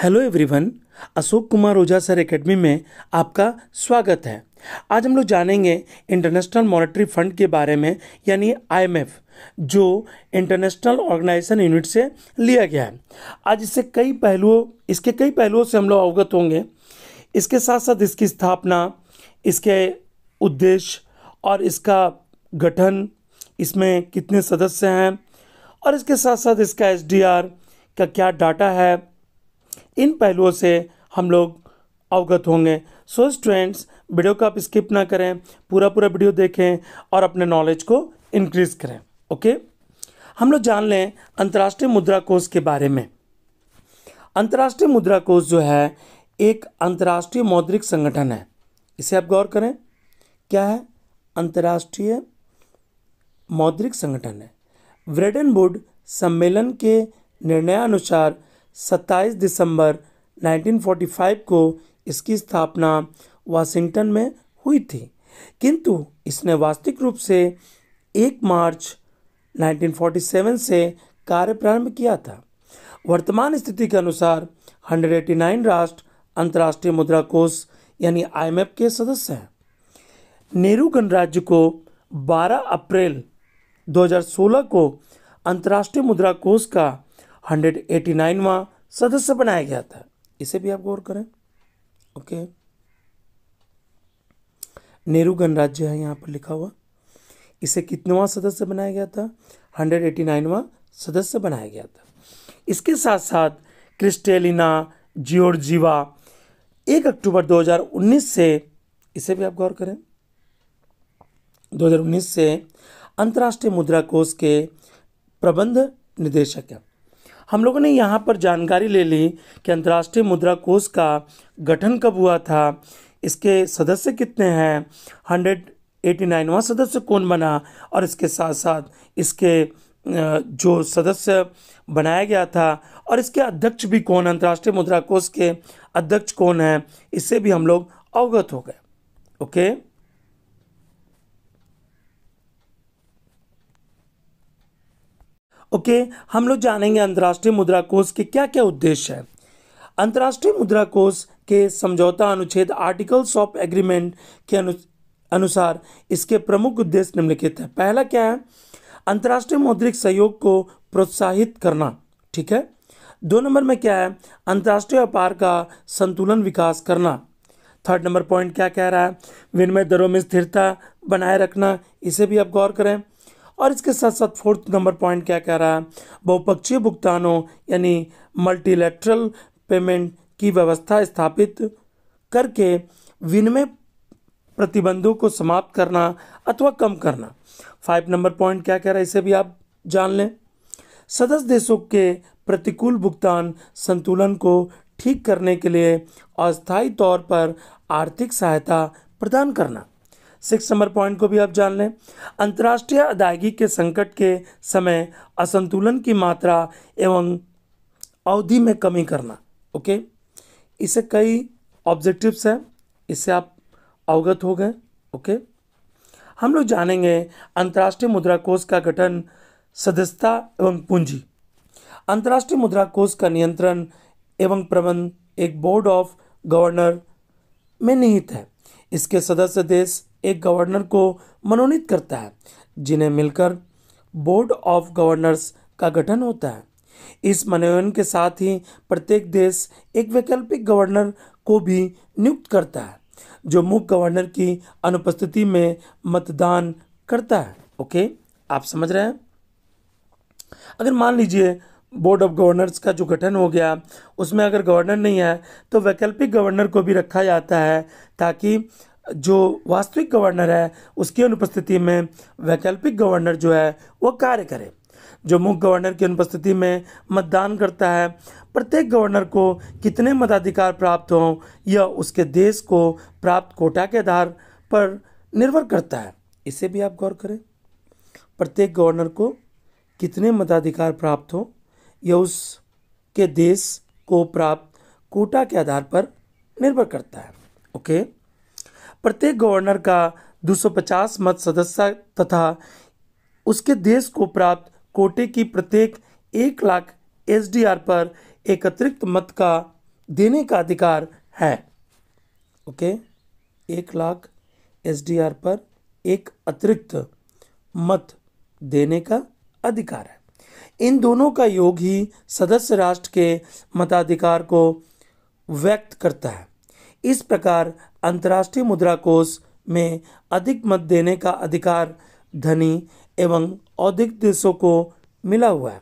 Hello everyone Ashok Kumar Ojha sir academy में आपका स्वागत है आज हम लोग जानेंगे इंटरनेशनल मॉनेटरी फंड के बारे में यानी आईएमएफ जो इंटरनेशनल ऑर्गेनाइजेशन यूनिट से लिया गया है आज इससे कई पहलुओं इसके कई पहलुओं से हम लोग अवगत होंगे इसके साथ साथ इसकी स्थापना इसके उद्देश्य और इसका गठन इसमें कितने सदस्य हैं और इसके साथ साथ इसका एस का क्या डाटा है इन पहलुओं से हम लोग अवगत होंगे सो स्टूडेंट्स वीडियो को आप स्किप ना करें पूरा पूरा वीडियो देखें और अपने नॉलेज को इंक्रीज करें ओके हम लोग जान लें अंतर्राष्ट्रीय मुद्रा कोष के बारे में अंतर्राष्ट्रीय मुद्रा कोष जो है एक अंतर्राष्ट्रीय मौद्रिक संगठन है इसे आप गौर करें क्या है अंतर्राष्ट्रीय मौद्रिक संगठन है ब्रेडनवुड सम्मेलन के निर्णयानुसार 27 दिसंबर 1945 को इसकी स्थापना वाशिंगटन में हुई थी किंतु इसने वास्तविक रूप से 1 मार्च 1947 से कार्य प्रारंभ किया था वर्तमान स्थिति के अनुसार 189 राष्ट्र अंतर्राष्ट्रीय मुद्रा कोष यानी आई के सदस्य हैं नेहरू गणराज्य को 12 अप्रैल 2016 को अंतर्राष्ट्रीय मुद्रा कोष का हंड्रेड एटी नाइनवा सदस्य बनाया गया था इसे भी आप गौर करें ओके नेहरू गणराज्य है यहाँ पर लिखा हुआ इसे कितनवा सदस्य बनाया गया था हंड्रेड एटी नाइनवा सदस्य बनाया गया था इसके साथ साथ क्रिस्टेलिना जियोर्जीवा एक अक्टूबर 2019 से इसे भी आप गौर करें 2019 से अंतर्राष्ट्रीय मुद्रा कोष के प्रबंध निदेशक हैं हम लोगों ने यहाँ पर जानकारी ले ली कि अंतर्राष्ट्रीय मुद्रा कोष का गठन कब हुआ था इसके सदस्य कितने हैं हंड्रेड एटी नाइनवा सदस्य कौन बना और इसके साथ साथ इसके जो सदस्य बनाया गया था और इसके अध्यक्ष भी कौन अंतर्राष्ट्रीय मुद्रा कोष के अध्यक्ष कौन हैं इससे भी हम लोग अवगत हो गए ओके ओके हम लोग जानेंगे अंतर्राष्ट्रीय मुद्रा कोष के क्या क्या उद्देश्य है अंतर्राष्ट्रीय मुद्रा कोष के समझौता अनुच्छेद आर्टिकल्स ऑफ एग्रीमेंट के अनु, अनुसार इसके प्रमुख उद्देश्य निम्नलिखित है पहला क्या है अंतर्राष्ट्रीय मौद्रिक सहयोग को प्रोत्साहित करना ठीक है दो नंबर में क्या है अंतर्राष्ट्रीय व्यापार का संतुलन विकास करना थर्ड नंबर पॉइंट क्या कह रहा है विनिमय दरों में स्थिरता बनाए रखना इसे भी आप गौर करें और इसके साथ साथ फोर्थ नंबर पॉइंट क्या कह रहा है बहुपक्षीय भुगतानों यानी मल्टीलेटरल पेमेंट की व्यवस्था स्थापित करके विनिमय प्रतिबंधों को समाप्त करना अथवा कम करना फाइव नंबर पॉइंट क्या कह रहा है इसे भी आप जान लें सदस्य देशों के प्रतिकूल भुगतान संतुलन को ठीक करने के लिए अस्थायी तौर पर आर्थिक सहायता प्रदान करना सिक्स नंबर पॉइंट को भी आप जान लें अंतर्राष्ट्रीय अदायगी के संकट के समय असंतुलन की मात्रा एवं अवधि में कमी करना ओके इसे कई ऑब्जेक्टिव्स हैं इससे आप अवगत हो गए ओके हम लोग जानेंगे अंतर्राष्ट्रीय मुद्रा कोष का गठन सदस्यता एवं पूंजी अंतर्राष्ट्रीय मुद्रा कोष का नियंत्रण एवं प्रबंध एक बोर्ड ऑफ गवर्नर में निहित है इसके सदस्य देश एक गवर्नर को मनोनीत करता है जिन्हें मिलकर बोर्ड ऑफ गवर्नर्स का गठन होता है इस मनोनयन के साथ ही प्रत्येक देश एक वैकल्पिक गवर्नर को भी नियुक्त करता है जो मुख्य गवर्नर की अनुपस्थिति में मतदान करता है ओके आप समझ रहे हैं अगर मान लीजिए बोर्ड ऑफ गवर्नर्स का जो गठन हो गया उसमें अगर गवर्नर नहीं है तो वैकल्पिक गवर्नर को भी रखा जाता है ताकि जो वास्तविक गवर्नर है उसकी अनुपस्थिति में वैकल्पिक गवर्नर जो है वो कार्य करे जो मुख्य गवर्नर की अनुपस्थिति में मतदान करता है प्रत्येक गवर्नर को कितने मताधिकार प्राप्त हों यह उसके देश को प्राप्त कोटा के आधार पर निर्भर करता है इसे भी आप गौर करें प्रत्येक गवर्नर को कितने मताधिकार प्राप्त हों यह उसके देश को प्राप्त कोटा के आधार पर निर्भर करता है ओके okay? प्रत्येक गवर्नर का 250 मत सदस्य तथा उसके देश को प्राप्त कोटे की प्रत्येक एक लाख एसडीआर पर एक अतिरिक्त मत का देने का अधिकार है ओके एक लाख एसडीआर पर एक अतिरिक्त मत देने का अधिकार है इन दोनों का योग ही सदस्य राष्ट्र के मताधिकार को व्यक्त करता है इस प्रकार अंतर्राष्ट्रीय मुद्रा कोष में अधिक मत देने का अधिकार धनी एवं औद्योगिक देशों को मिला हुआ है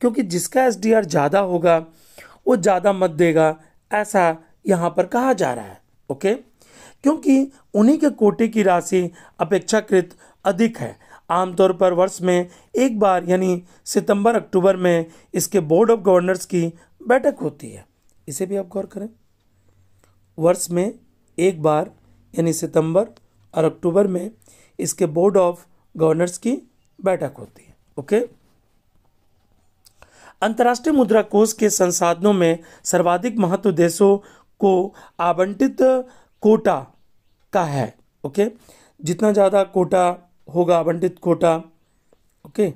क्योंकि जिसका एस ज़्यादा होगा वो ज़्यादा मत देगा ऐसा यहाँ पर कहा जा रहा है ओके क्योंकि उन्हीं के कोटे की राशि अपेक्षाकृत अधिक है आमतौर पर वर्ष में एक बार यानी सितंबर अक्टूबर में इसके बोर्ड ऑफ गवर्नर्स की बैठक होती है इसे भी आप गौर करें वर्ष में एक बार यानी सितंबर और अक्टूबर में इसके बोर्ड ऑफ गवर्नर्स की बैठक होती है ओके अंतर्राष्ट्रीय मुद्रा कोष के संसाधनों में सर्वाधिक महत्व देशों को आवंटित कोटा का है ओके जितना ज़्यादा कोटा होगा आवंटित कोटा ओके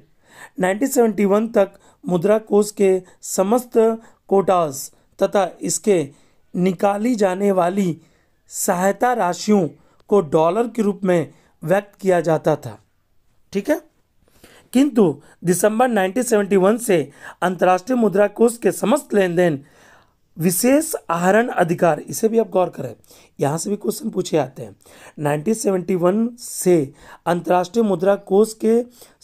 1971 तक मुद्रा कोष के समस्त कोटास तथा इसके निकाली जाने वाली सहायता राशियों को डॉलर के रूप में व्यक्त किया जाता था ठीक है किंतु दिसंबर 1971 से अंतर्राष्ट्रीय मुद्रा कोष के समस्त लेन देन विशेष आहरण अधिकार इसे भी आप गौर करें यहाँ से भी क्वेश्चन पूछे आते हैं 1971 से अंतर्राष्ट्रीय मुद्रा कोष के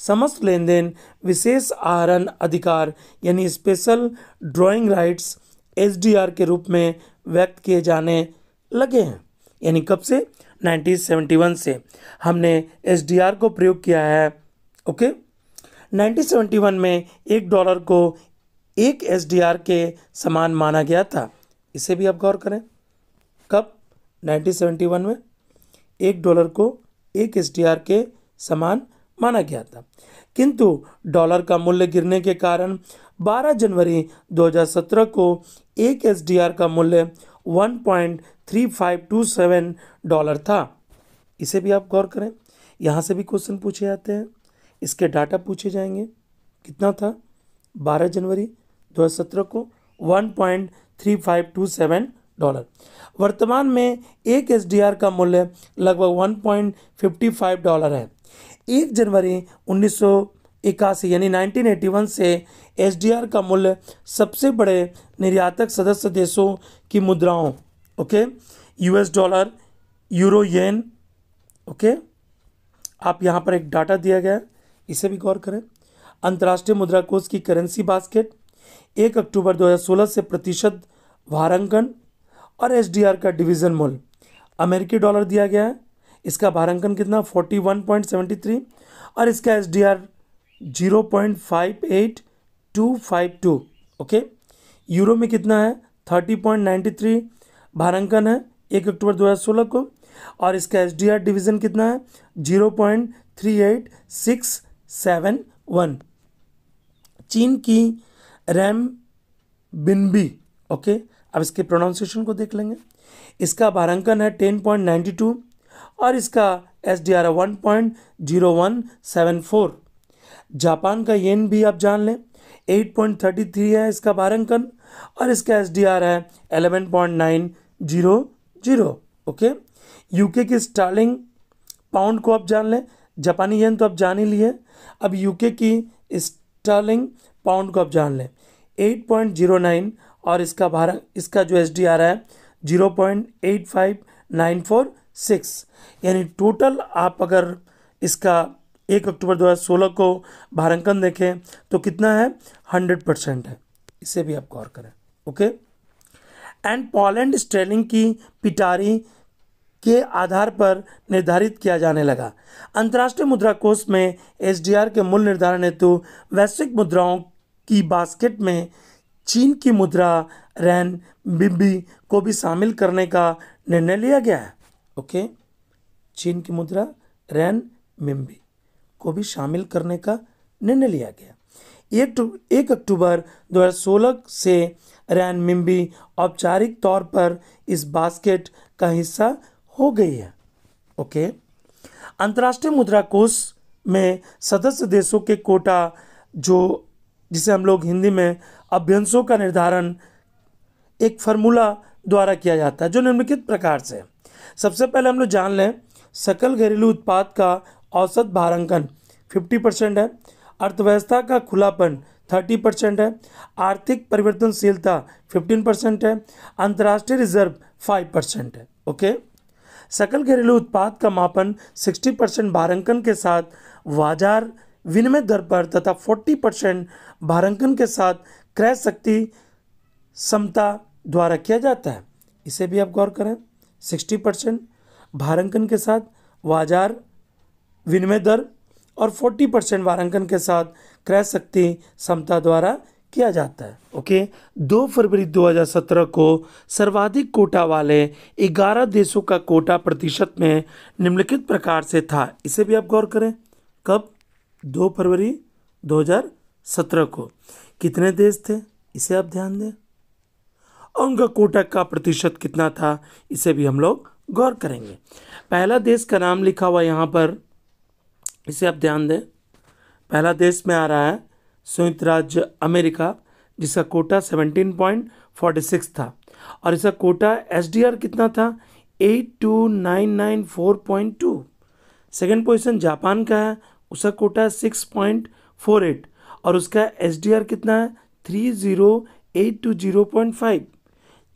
समस्त लेन देन विशेष आहरण अधिकार यानी स्पेशल ड्राइंग राइट्स एस के रूप में व्यक्त किए जाने लगे हैं यानी कब से 1971 से हमने एस को प्रयोग किया है ओके 1971 में एक डॉलर को एक एस के समान माना गया था इसे भी आप गौर करें कब 1971 में एक डॉलर को एक एस के समान माना गया था किंतु डॉलर का मूल्य गिरने के कारण 12 जनवरी 2017 को एक एस का मूल्य 1.3527 डॉलर था इसे भी आप गौर करें यहाँ से भी क्वेश्चन पूछे जाते हैं इसके डाटा पूछे जाएंगे कितना था 12 जनवरी 2017 को 1.3527 डॉलर वर्तमान में एक एस का मूल्य लगभग 1.55 डॉलर है एक जनवरी उन्नीस इक्यासी यानी 1981 से एसडीआर का मूल्य सबसे बड़े निर्यातक सदस्य देशों की मुद्राओं okay US dollar euro yen okay आप यहाँ पर एक डाटा दिया गया है इसे भी गौर करें अंतर्राष्ट्रीय मुद्रा कोष की करेंसी बास्केट एक अक्टूबर 2016 से प्रतिशत भारांकन और एसडीआर का डिवीज़न मूल्य अमेरिकी डॉलर दिया गया है इसका भारांकन कितना 41.73 और इसका SDR zero point five eight two five two okay euro में कितना है थर्टी पॉइंट नाइन्टी थ्री भारंकन है एक अक्टूबर दो हज़ार सोलह को और इसका एस डी आर डिविज़न कितना है zero point three eight six seven one चीन की रैम बिनबी ओके अब इसके प्रोनाउंसिएशन को देख लेंगे इसका भारंकन है टेन पॉइंट नाइन्टी टू और इसका एस डी आर है one point zero one seven four Japan का येन भी आप जान लें 8.33 है इसका बारंकन और इसका एस डी आर है 11.900 ओके यूके की स्टार्लिंग पाउंड को आप जान लें जापानी येन तो आप जान ही लिए अब यूके की स्टार्लिंग पाउंड को आप जान लें 8.09 और इसका भार इसका जो एस डी आर है 0.85946 यानी टोटल आप अगर इसका एक अक्टूबर 2016 को भारंकन देखें तो कितना है 100 परसेंट है इसे भी आप गौर करें ओके एंड पॉलैंड स्टेलिंग की पिटारी के आधार पर निर्धारित किया जाने लगा अंतर्राष्ट्रीय मुद्रा कोष में एस के मूल्य निर्धारण हेतु वैश्विक मुद्राओं की बास्केट में चीन की मुद्रा रैन बिम्बी को भी शामिल करने का निर्णय लिया गया है ओके चीन की मुद्रा रैन बिम्बी को भी शामिल करने का निर्णय लिया गया एक, एक अक्टूबर 2016 से रैन मिम्बी औपचारिक तौर पर इस बास्केट का हिस्सा हो गई है ओके अंतर्राष्ट्रीय मुद्रा कोष में सदस्य देशों के कोटा जो जिसे हम लोग हिंदी में अभ्यंशों का निर्धारण एक फार्मूला द्वारा किया जाता है जो निम्नलिखित प्रकार से सबसे पहले हम लोग जान लें सकल घरेलू उत्पाद का औसत भारांकन 50 परसेंट है अर्थव्यवस्था का खुलापन 30 परसेंट है आर्थिक परिवर्तनशीलता 15 परसेंट है अंतर्राष्ट्रीय रिजर्व 5 परसेंट है ओके सकल घरेलू उत्पाद का मापन 60 परसेंट भारांकन के साथ बाजार विनिमय दर पर तथा 40 परसेंट भारांकन के साथ क्रय शक्ति क्षमता द्वारा किया जाता है इसे भी आप गौर करें 60 परसेंट भारांकन के साथ बाजार विनिमय दर और 40 परसेंट वारांकन के साथ क्रय शक्ति क्षमता द्वारा किया जाता है ओके दो फरवरी 2017 को सर्वाधिक कोटा वाले 11 देशों का कोटा प्रतिशत में निम्नलिखित प्रकार से था इसे भी आप गौर करें कब दो फरवरी 2017 को कितने देश थे इसे आप ध्यान दें और उनका कोटा का प्रतिशत कितना था इसे भी हम लोग गौर करेंगे पहला देश का नाम लिखा हुआ यहाँ पर इसे आप ध्यान दें पहला देश में आ रहा है संयुक्त राज्य अमेरिका जिसका कोटा सेवनटीन पॉइंट फोर्टी सिक्स था और इसका कोटा एस कितना था eight two nine nine four point two second position Japan का है उसका कोटा है सिक्स पॉइंट फोर एट और उसका एस डी आर कितना है three zero eight two zero point five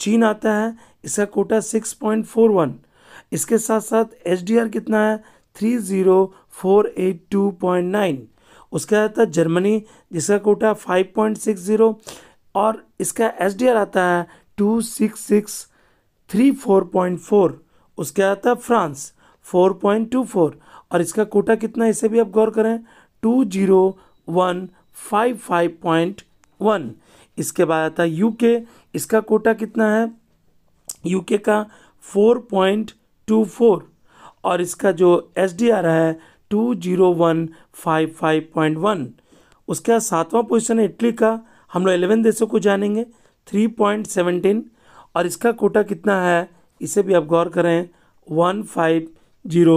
चीन आता है इसका कोटा सिक्स पॉइंट फोर वन इसके साथ साथ एच डी आर कितना है three zero four eight two point nine उसका आता है जर्मनी जिसका कोटा फाइव पॉइंट सिक्स ज़ीरो और इसका एस डी आर आता है two six six three four point four उसके आता है France four point two four और इसका कोटा कितना है इसे भी आप गौर करें two zero one five five point one इसके बाद आता है यूके इसका कोटा कितना है यूके का फोर पॉइंट टू फोर और इसका जो एस डी आर है two zero one five five point one उसके बाद सातवां पोजिशन है इटली का हम लोग एलेवन देशों को जानेंगे थ्री पॉइंट सेवनटीन और इसका कोटा कितना है इसे भी आप गौर करें one five zero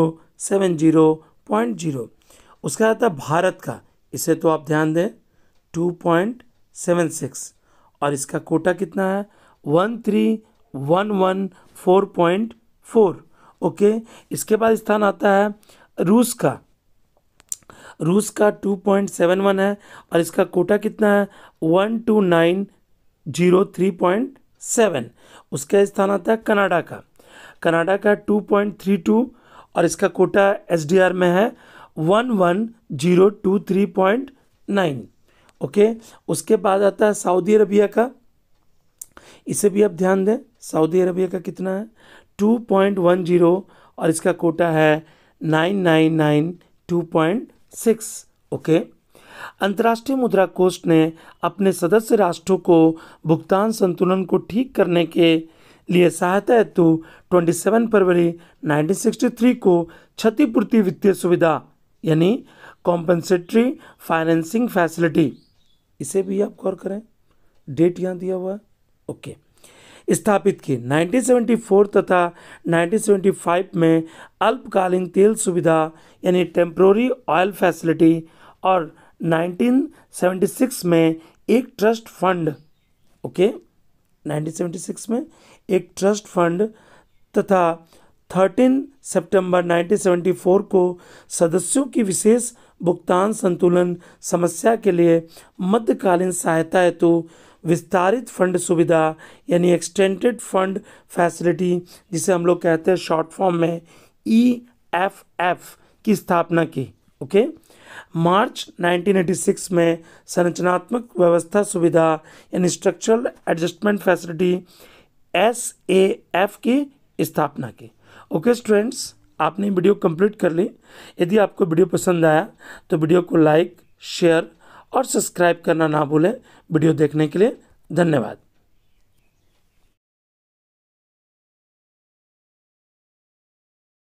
seven zero point zero उसका आता है भारत का इसे तो आप ध्यान दें टू पॉइंट सेवन सिक्स और इसका कोटा कितना है one three one one four point four okay इसके बाद स्थान आता है रूस का रूस का 2.71 है और इसका कोटा कितना है one two nine zero three point seven उसका स्थान आता है कनाडा का कनाडा का 2.32 और इसका कोटा एसडीआर में है one one zero two three point nine okay उसके बाद आता है सऊदी अरबिया का इसे भी आप ध्यान दें सऊदी अरबिया का कितना है टू पॉइंट वन जीरो और इसका कोटा है nine nine nine two point six okay अंतर्राष्ट्रीय मुद्रा कोष ने अपने सदस्य राष्ट्रों को भुगतान संतुलन को ठीक करने के लिए सहायता हेतु 27 फरवरी 1963 को क्षतिपूर्ति वित्तीय सुविधा यानी कॉम्पनसेटरी फाइनेंसिंग फैसिलिटी इसे भी आप गौर करें डेट यहाँ दिया हुआ है ओके okay. स्थापित की 1974 तथा 1975 में अल्पकालीन तेल सुविधा यानी टेम्प्रोरी ऑयल फैसिलिटी और 1976 में एक ट्रस्ट फंड ओके 1976 में एक ट्रस्ट फंड तथा 13 सितंबर 1974 को सदस्यों की विशेष भुगतान संतुलन समस्या के लिए मध्यकालीन सहायता हेतु तो विस्तारित फंड सुविधा यानी एक्सटेंडेड फंड फैसिलिटी जिसे हम लोग कहते हैं शॉर्ट फॉर्म में ई एफ एफ की स्थापना की ओके मार्च 1986 में संरचनात्मक व्यवस्था सुविधा यानी structural adjustment facility S A F की स्थापना की ओके स्टूडेंट्स आपने वीडियो कंप्लीट कर ली यदि आपको वीडियो पसंद आया तो वीडियो को लाइक शेयर और सब्सक्राइब करना ना भूलें वीडियो देखने के लिए धन्यवाद